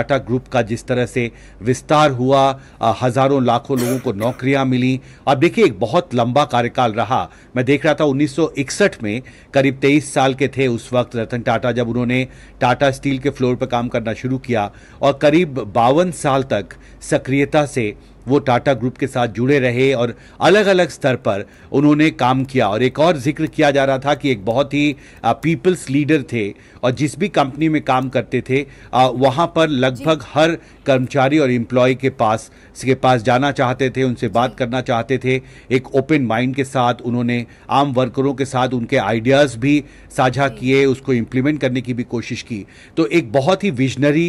Tata group का जिस तरह से विस्तार हुआ हजारों लाखों लोगों को नौकरियां मिली अब देखिए एक बहुत लंबा कार्यकाल रहा मैं देख रहा था 1961 में करीब 23 साल के थे उस वक्त रतन टाटा जब उन्होंने टाटा स्टील के फ्लोर पर काम करना शुरू किया और करीब बावन साल तक सक्रियता से वो टाटा ग्रुप के साथ जुड़े रहे और अलग अलग स्तर पर उन्होंने काम किया और एक और जिक्र किया जा रहा था कि एक बहुत ही पीपल्स लीडर थे और जिस भी कंपनी में काम करते थे वहाँ पर लगभग हर कर्मचारी और एम्प्लॉय के पास के पास जाना चाहते थे उनसे बात करना चाहते थे एक ओपन माइंड के साथ उन्होंने आम वर्करों के साथ उनके आइडियाज़ भी साझा किए उसको इम्प्लीमेंट करने की भी कोशिश की तो एक बहुत ही विजनरी